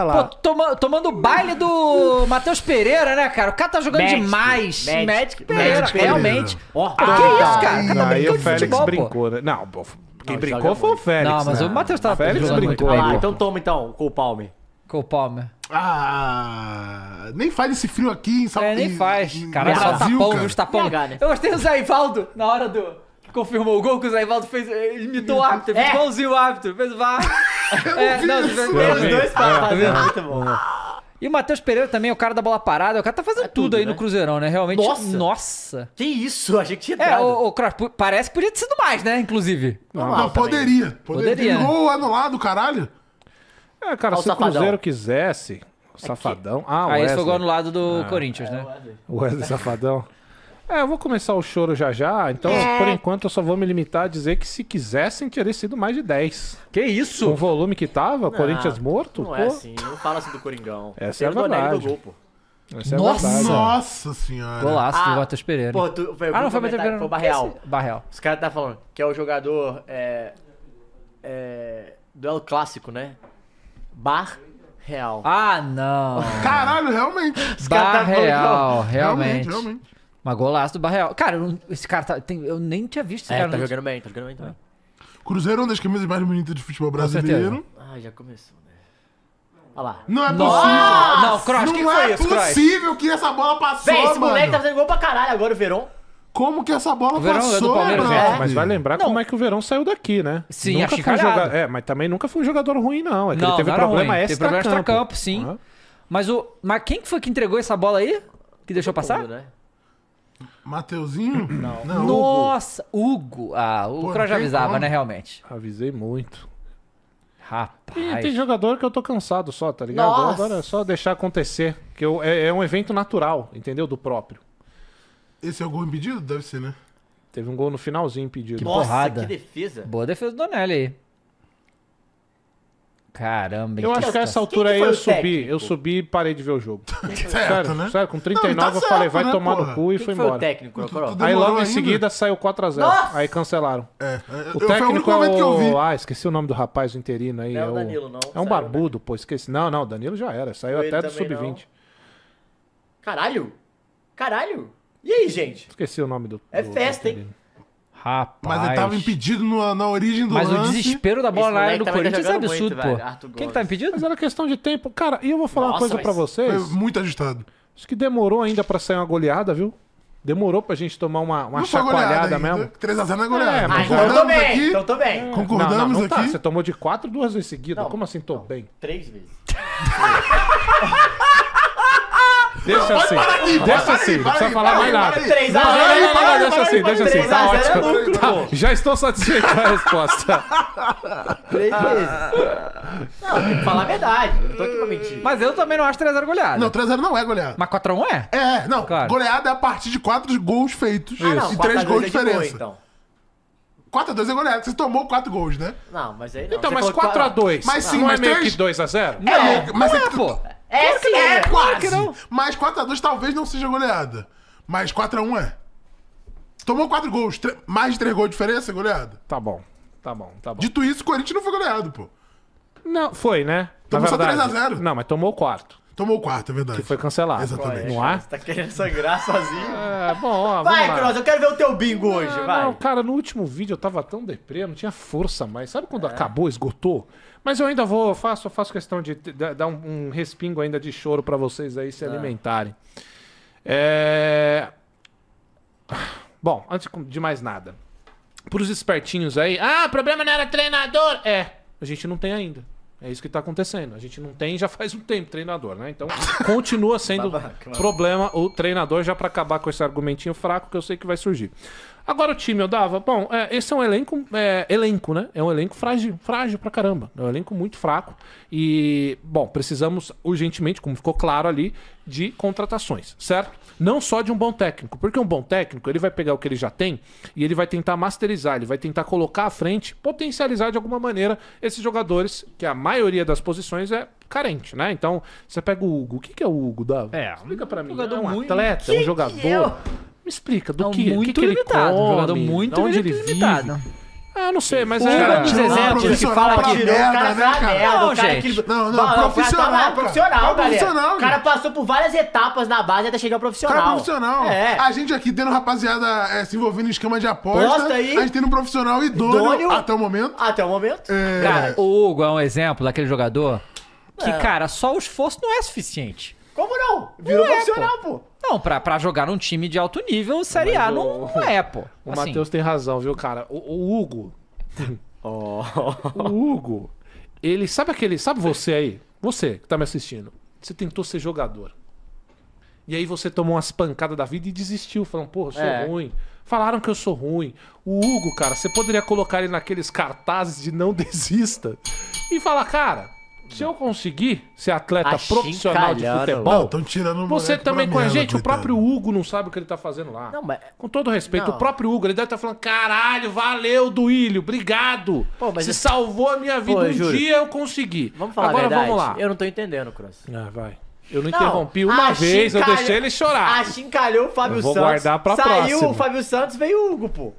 Pô, toma, tomando baile do Matheus Pereira, né, cara? O cara tá jogando Magic, demais. Magic, Magic Pereira, Magic realmente. Ó, oh, ah, que é isso, tá. cara? cara tá aí o Félix futebol, brincou, pô. né? Não, quem não, brincou foi o Félix. Não, mas né? o Matheus tava Félix brincou. Muito. Ah, então toma então, com o Palme. Com o Palme. Ah, nem faz esse frio aqui em São Paulo. É, nem faz. Caralho, tá Brasil, tapão, cara. tapão. Eu gostei do Zé Ivaldo na hora do... Confirmou o gol que o Zé Ivaldo fez, eh, imitou o árbitro, fez igualzinho é. o árbitro, fez o VAR. É, não, os dois papas, tá ah, ah, muito bom. Ah. E o Matheus Pereira também é o cara da bola parada. O cara tá fazendo é tudo, tudo, aí né? no Cruzeirão, né? Realmente. Nossa! nossa. Que isso? Achei que tinha é, entrado. É, o, o Cross, parece que podia ter sido mais, né? Inclusive. Não, não, não poderia. Poderia. poderia. Gol né? anulado, caralho. É, cara, Olha se o Cruzeiro quisesse. É safadão. Ah, o Wesley. Aí foi anulado do ah. Corinthians, né? É, o Wesley. Wesley Safadão. É, eu vou começar o choro já já, então é. por enquanto eu só vou me limitar a dizer que se quisessem teria sido mais de 10. Que isso? O volume que tava, não, Corinthians morto? Não é pô. é assim, não fala assim do Coringão. Essa é a verdade. Do Essa é nossa, é nossa senhora. Golaço do Matheus ah, Pereira. tu, foi, ah, não foi Matheus Pereira. Foi o Barreal. Barreal. Os caras tá falando que é o jogador é, é, duelo clássico, né? Bar Real. Ah, não. Caralho, realmente. Bar tá Real, é realmente. Realmente, realmente. Mas golaço do Barreal. Cara, esse cara tá, tem, eu nem tinha visto esse é, cara. Tá jogando bem, tá jogando bem também. É. Cruzeiro é uma das camisas mais bonitas de futebol brasileiro. Ah, já começou, né? Olha lá. Não é Nossa! possível. Não, Cross, Não que é foi isso, possível Cross? que essa bola passou, Véi, esse mano. moleque tá fazendo gol pra caralho agora, o Verão. Como que essa bola é passou, né? é mano? Mas vai lembrar não. como é que o Verão saiu daqui, né? Sim, nunca foi joga... É, mas também nunca foi um jogador ruim, não. É que não, ele teve não problema extra-campo. Teve problema extra-campo, sim. Uhum. Mas, o... mas quem que foi que entregou essa bola aí? Que deixou passar? Todo, né? Mateuzinho? Não. Não é Nossa, Hugo. Ah, o Pô, já avisava, como? né, realmente. Avisei muito. Rapaz. E tem jogador que eu tô cansado só, tá ligado? Nossa. Agora é só deixar acontecer. Que eu, é, é um evento natural, entendeu? Do próprio. Esse é o gol impedido? Deve ser, né? Teve um gol no finalzinho impedido. Que Nossa, porrada. que defesa. Boa defesa do Donelli aí. Caramba, Eu que acho que a essa altura aí eu subi, técnico? eu subi e parei de ver o jogo. Sério, né? sério, com 39 Não, tá eu falei, vai né, tomar porra? no cu e foi embora. foi o técnico, Crocoró? Tudo- Aí Demorou logo em seguida saiu 4x0. Aí cancelaram. É, é, O eu- foi o único técnico é momento que eu vi. o. Ah, esqueci o nome do rapaz, o interino aí. Não é, é o Danilo, não. É um né? barbudo, pô, esqueci. Não, não, o Danilo já era. Saiu Ele até do sub-20. Caralho! Caralho! E aí, gente? Esqueci o nome do. É do- do festa, hein? Rapaz. Mas ele tava impedido no, na origem do Mas lance. Mas o desespero da bola na área do Corinthians é absurdo, muito, pô. Velho, Quem que tá impedido? Mas era questão de tempo. Cara, e eu vou falar Nossa, uma coisa mas... para vocês. Foi muito ajustado. Acho que demorou ainda para sair uma goleada, viu? Demorou pra gente tomar uma, uma chacoalhada mesmo. 3x0 é goleada. É, mas eu tô bem, aqui, então tô bem. Concordamos não, não, não aqui. Tá. Você tomou de 4 duas vezes seguida. Como assim tô bem? Três vezes. Deixa assim. deixa assim, não precisa falar mais nada. 3 a 0 é Deixa assim, deixa assim. Tá ótimo. Tá. Já estou satisfeito com a resposta. Três vezes. Não, tem que falar a verdade. Não tô aqui pra mentir. Mas eu também não acho 3x0 goleado. Não, 3x0 não é goleado. Mas 4x1 é? É, não. Goleado é a partir de 4 gols feitos ah, não, e 3 gols é de diferença. Boa, então. 4x2 é goleado. Você tomou 4 gols, né? Não, mas aí não. Então, você mas 4x2. Mas sim, não mas é meio 3... que 2x0? Não, é, mas é, é, é pô. É, claro sim, é, é quase. Claro Mas 4x2 talvez não seja goleada. Mas 4x1 é. Tomou 4 gols, mais de 3 gols de diferença, goleada. Tá bom, tá bom, tá bom. Dito isso, o Corinthians não foi goleado, pô. Não, foi, né? Tomou só 3x0. Não, mas tomou o quarto. Tomou o quarto, é verdade. Que foi cancelado. Exatamente. Não há? É? Você tá querendo sangrar sozinho? É, bom, ó, vamos Vai, Cross, eu quero ver o teu bingo hoje, vai. Não, cara, no último vídeo eu tava tão deprê, eu não tinha força mais. Sabe quando é. acabou, esgotou? Mas eu ainda vou, faço, eu faço questão de dar um, um respingo ainda de choro pra vocês aí se é. alimentarem. É... Bom, antes de mais nada. Pros espertinhos aí, ah, o problema não era treinador. É, a gente não tem ainda. É isso que está acontecendo. A gente não tem já faz um tempo treinador, né? Então continua sendo Babaca, problema o treinador já para acabar com esse argumentinho fraco que eu sei que vai surgir. Agora o time eu dava, bom, é, esse é um elenco, é, elenco, né? É um elenco frágil, frágil pra caramba. É um elenco muito fraco. E, bom, precisamos urgentemente, como ficou claro ali, de contratações, certo? Não só de um bom técnico, porque um bom técnico ele vai pegar o que ele já tem e ele vai tentar masterizar, ele vai tentar colocar à frente, potencializar de alguma maneira esses jogadores, que a maioria das posições é carente, né? Então, você pega o Hugo, o que, que é o Hugo, Dava? É, Explica pra um mim, jogador é um muito... atleta, é que um jogador... É me explica, do não, que, muito que, que limitado, ele come, jogador muito onde ele limitado. vive. Ah, não sei, mas é. Cara, tirou exemplos que fala que merda, o cara né, cara? Merda, não, gente. Que... Não, não, não, profissional, cara. Tá profissional, cara. É profissional, o cara passou por várias etapas na base até chegar ao profissional. Cara, profissional. É. A gente aqui tendo rapaziada é, se envolvendo em esquema de aposta. Posta aí. A gente tendo um profissional idôneo, idôneo até o momento. Até o momento. É... Cara, o Hugo é um exemplo daquele jogador que, é. cara, só o esforço não é suficiente. Como não? Virou não é, profissional, pô. pô. Não, pra, pra jogar num time de alto nível, Série Mas A não, o, não é, pô. O assim. Matheus tem razão, viu, cara? O, o Hugo. oh. O Hugo. Ele. Sabe aquele. Sabe você aí? Você que tá me assistindo. Você tentou ser jogador. E aí você tomou umas pancadas da vida e desistiu. Falando, pô, eu sou é. ruim. Falaram que eu sou ruim. O Hugo, cara, você poderia colocar ele naqueles cartazes de não desista e falar, cara se eu conseguir ser atleta profissional de futebol, não, tirando você também com a gente, coitado. o próprio Hugo não sabe o que ele tá fazendo lá. Não, mas... Com todo respeito, não. o próprio Hugo, ele deve estar tá falando, caralho, valeu, Duílio, obrigado. Pô, mas Você eu... salvou a minha vida, Pô, um juro. dia eu consegui. Vamos falar Agora vamos lá. Eu não tô entendendo, Cross. Ah, vai. Eu não, não interrompi uma vez, eu deixei ele chorar. Achincalhou o Fábio eu vou Santos. Vou guardar pra Saiu próxima. o Fábio Santos, veio o Hugo, pô.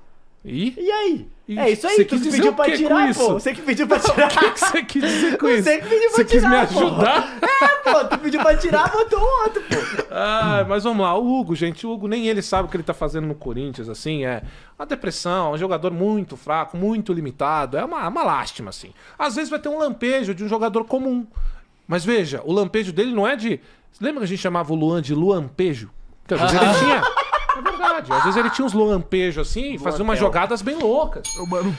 E? E aí? E é isso aí, você quis que pediu pra tirar, pô. Você que pediu pra tirar. O que, que você quis dizer com isso? Você que pediu pra você tirar. Você quis me ajudar? Pô. É, pô, tu pediu pra tirar, botou um outro, pô. Ah, mas vamos lá, o Hugo, gente, o Hugo nem ele sabe o que ele tá fazendo no Corinthians, assim, é uma depressão, é um jogador muito fraco, muito limitado, é uma, uma lástima, assim. Às vezes vai ter um lampejo de um jogador comum. Mas veja, o lampejo dele não é de. Lembra que a gente chamava o Luan de Luampejo? Quer dizer, ele tinha verdade. Às vezes ele tinha uns lampejos assim e fazia umas jogadas bem loucas.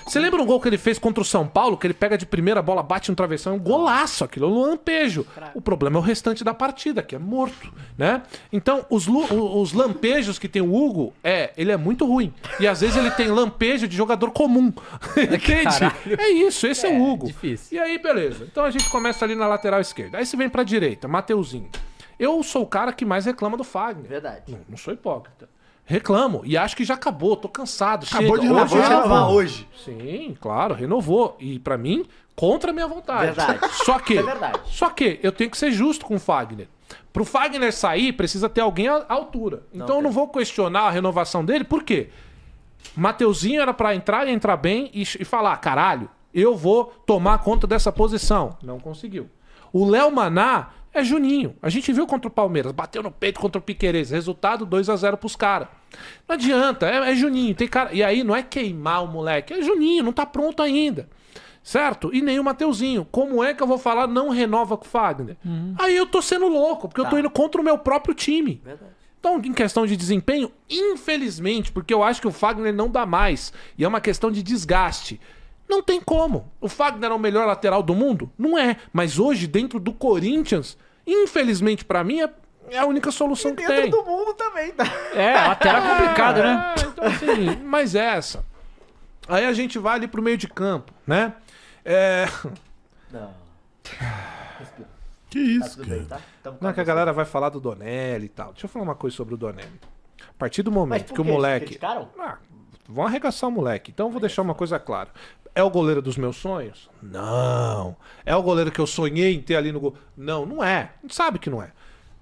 Você lembra um gol que ele fez contra o São Paulo, que ele pega de primeira bola, bate no travessão, é um golaço aquilo, é um lampejo. O problema é o restante da partida, que é morto, né? Então, os, os lampejos que tem o Hugo, é, ele é muito ruim. E às vezes ele tem lampejo de jogador comum. Entende? Caralho. É isso, esse é, é o Hugo. Difícil. E aí, beleza. Então a gente começa ali na lateral esquerda. Aí você vem pra direita, Mateuzinho. Eu sou o cara que mais reclama do Fagner. Verdade. Não, não sou hipócrita. Reclamo. E acho que já acabou, tô cansado. Acabou chega. de renovar, hoje, renovar hoje. Sim, claro, renovou. E para mim, contra a minha vontade. Verdade. Só que. É verdade. Só que eu tenho que ser justo com o Fagner. Pro Fagner sair, precisa ter alguém à altura. Então não, eu não vou questionar a renovação dele, por quê? Mateuzinho era para entrar e entrar bem e, e falar: caralho, eu vou tomar conta dessa posição. Não conseguiu. O Léo Maná é Juninho. A gente viu contra o Palmeiras, bateu no peito contra o Piqueires, resultado 2 a 0 pros caras. Não adianta, é, é, Juninho, tem cara. E aí não é queimar o moleque, é Juninho, não tá pronto ainda. Certo? E nem o Mateuzinho. Como é que eu vou falar não renova com o Fagner? Uhum. Aí eu tô sendo louco, porque tá. eu tô tá. indo contra o meu próprio time. Verdade. Então, em questão de desempenho, infelizmente, porque eu acho que o Fagner não dá mais. E é uma questão de desgaste. Não tem como. O Fagner é o melhor lateral do mundo? Não é. Mas hoje, dentro do Corinthians, infelizmente para mim, é, é, a única solução e que dentro tem. dentro do mundo também. Tá? É, lateral é, complicado, né? É, então, assim, mas é essa. Aí a gente vai ali pro meio de campo, né? É... Não. Que isso, tá cara. Bem, tá? Então Não, tá que a galera vai falar do Donelli e tal. Deixa eu falar uma coisa sobre o Donelli. A partir do momento que o moleque. Criticaram? Ah, Vão arregaçar o moleque. Então vou deixar uma coisa clara. É o goleiro dos meus sonhos? Não. É o goleiro que eu sonhei em ter ali no gol? Não, não é. A gente sabe que não é.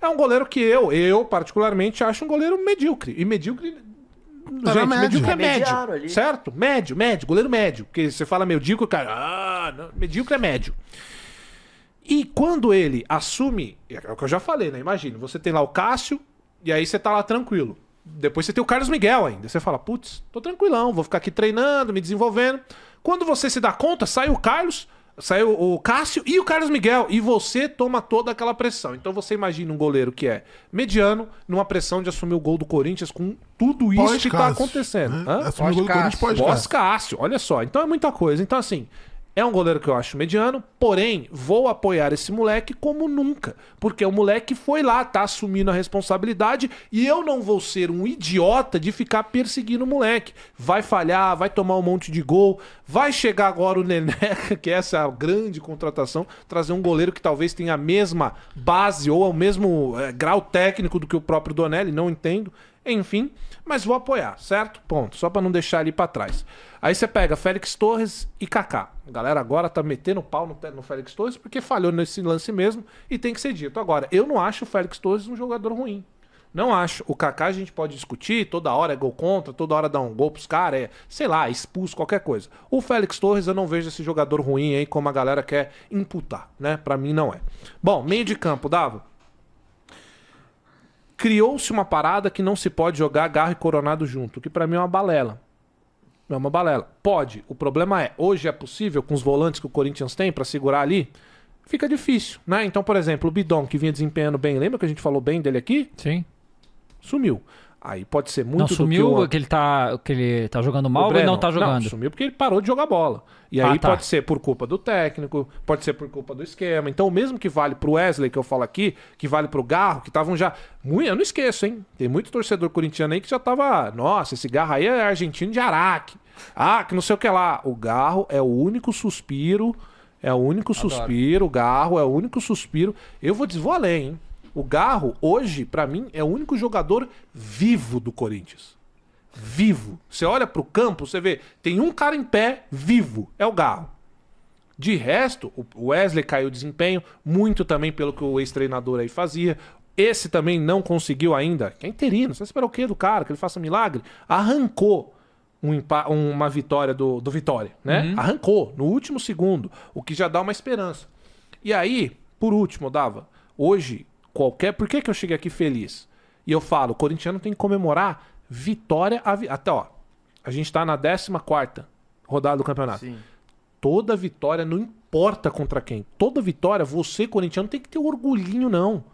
É um goleiro que eu, eu particularmente, acho um goleiro medíocre. E medíocre Tá gente, medíocre é, tá médio. Ali. Certo? Médio, médio, goleiro médio. Porque você fala medíocre, cara. Ah, não, medíocre é médio. E quando ele assume. É o que eu já falei, né? Imagina, você tem lá o Cássio, e aí você tá lá tranquilo. Depois você tem o Carlos Miguel ainda. Você fala, putz, tô tranquilão, vou ficar aqui treinando, me desenvolvendo. Quando você se dá conta, sai o Carlos, sai o Cássio e o Carlos Miguel. E você toma toda aquela pressão. Então você imagina um goleiro que é mediano, numa pressão de assumir o gol do Corinthians com tudo isso que tá acontecendo. Né? Assumir o gol do Corinthians pós-Cássio. cássio olha só. Então é muita coisa. Então assim... É um goleiro que eu acho mediano, porém, vou apoiar esse moleque como nunca. Porque o moleque foi lá, tá assumindo a responsabilidade e eu não vou ser um idiota de ficar perseguindo o moleque. Vai falhar, vai tomar um monte de gol, vai chegar agora o Neneca, que essa é a grande contratação, trazer um goleiro que talvez tenha a mesma base ou o mesmo é, grau técnico do que o próprio Donelli, não entendo enfim, mas vou apoiar, certo? Ponto, só para não deixar ali para trás. Aí você pega Félix Torres e Kaká. A galera agora tá metendo pau no, no Félix Torres porque falhou nesse lance mesmo e tem que ser dito. Agora, eu não acho o Félix Torres um jogador ruim. Não acho. O Kaká a gente pode discutir, toda hora é gol contra, toda hora dá um gol pros caras, é, sei lá, expulso, qualquer coisa. O Félix Torres eu não vejo esse jogador ruim aí como a galera quer imputar, né? Para mim não é. Bom, meio de campo, Davo criou-se uma parada que não se pode jogar Garro e Coronado junto, que para mim é uma balela. É uma balela. Pode. O problema é, hoje é possível com os volantes que o Corinthians tem para segurar ali? Fica difícil, né? Então, por exemplo, o Bidon, que vinha desempenhando bem, lembra que a gente falou bem dele aqui? Sim. Sumiu. Aí pode ser muito não, sumiu que, que, ele tá, que ele tá jogando mal ou não tá jogando? Não, sumiu porque ele parou de jogar bola. E ah, aí tá. pode ser por culpa do técnico, pode ser por culpa do esquema. Então, o mesmo que vale pro Wesley, que eu falo aqui, que vale pro Garro, que estavam já. Eu não esqueço, hein? Tem muito torcedor corintiano aí que já tava. Nossa, esse Garro aí é argentino de Araque. Ah, que não sei o que lá. O Garro é o único suspiro. É o único Adoro. suspiro. O Garro é o único suspiro. Eu vou, vou hein? O Garro, hoje, para mim, é o único jogador vivo do Corinthians. Vivo. Você olha pro campo, você vê, tem um cara em pé, vivo. É o Garro. De resto, o Wesley caiu desempenho, muito também pelo que o ex-treinador aí fazia. Esse também não conseguiu ainda, que é interino. Você espera o quê do cara? Que ele faça milagre? Arrancou um uma vitória do, do Vitória, né? Uhum. Arrancou no último segundo, o que já dá uma esperança. E aí, por último, Dava, hoje qualquer. Por que, que eu cheguei aqui feliz? E eu falo, o corintiano tem que comemorar vitória a vi... até ó. A gente tá na 14 rodada do campeonato. Sim. Toda vitória, não importa contra quem. Toda vitória, você, corintiano, tem que ter orgulhinho, não.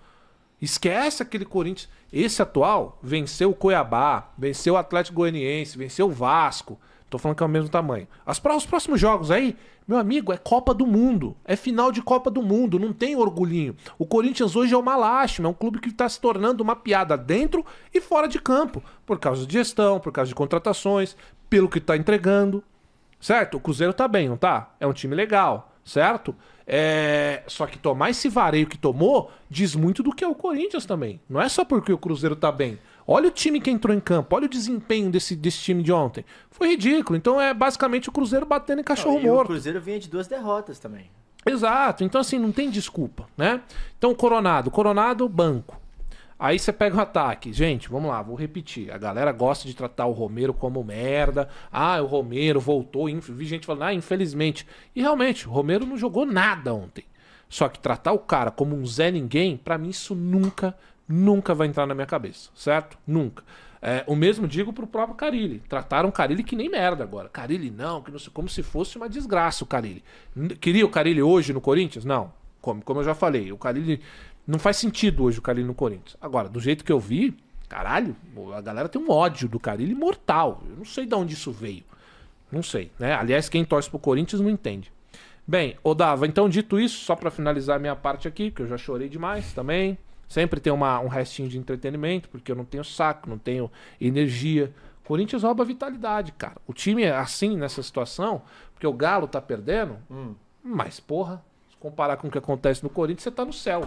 Esquece aquele Corinthians. Esse atual venceu o Cuiabá, venceu o Atlético Goianiense, venceu o Vasco. Tô falando que é o mesmo tamanho. As, os próximos jogos aí, meu amigo, é Copa do Mundo. É final de Copa do Mundo, não tem orgulhinho. O Corinthians hoje é uma lástima, é um clube que está se tornando uma piada dentro e fora de campo. Por causa de gestão, por causa de contratações, pelo que está entregando. Certo? O Cruzeiro tá bem, não tá? É um time legal, certo? É... Só que tomar esse vareio que tomou diz muito do que é o Corinthians também. Não é só porque o Cruzeiro tá bem. Olha o time que entrou em campo, olha o desempenho desse, desse time de ontem. Foi ridículo. Então é basicamente o Cruzeiro batendo em cachorro não, morto. O Cruzeiro vinha de duas derrotas também. Exato. Então, assim, não tem desculpa, né? Então, Coronado. Coronado, banco. Aí você pega o ataque. Gente, vamos lá, vou repetir. A galera gosta de tratar o Romero como merda. Ah, o Romero voltou. Vi gente falando, ah, infelizmente. E realmente, o Romero não jogou nada ontem. Só que tratar o cara como um Zé Ninguém, para mim isso nunca, nunca vai entrar na minha cabeça, certo? Nunca. É, o mesmo digo pro próprio Carilli. Trataram o Carilli que nem merda agora. Carilli não, que não sei, como se fosse uma desgraça o Carilli. Queria o Carilli hoje no Corinthians? Não. Como, como eu já falei, o Carilli não faz sentido hoje o Carilli no Corinthians. Agora, do jeito que eu vi, caralho, a galera tem um ódio do Carilli mortal. Eu não sei de onde isso veio. Não sei, né? Aliás, quem torce pro Corinthians não entende. Bem, Odava, então dito isso, só para finalizar a minha parte aqui, que eu já chorei demais também. Sempre tem uma, um restinho de entretenimento, porque eu não tenho saco, não tenho energia. Corinthians rouba vitalidade, cara. O time é assim nessa situação, porque o Galo tá perdendo, hum. mas porra, se comparar com o que acontece no Corinthians, você tá no céu.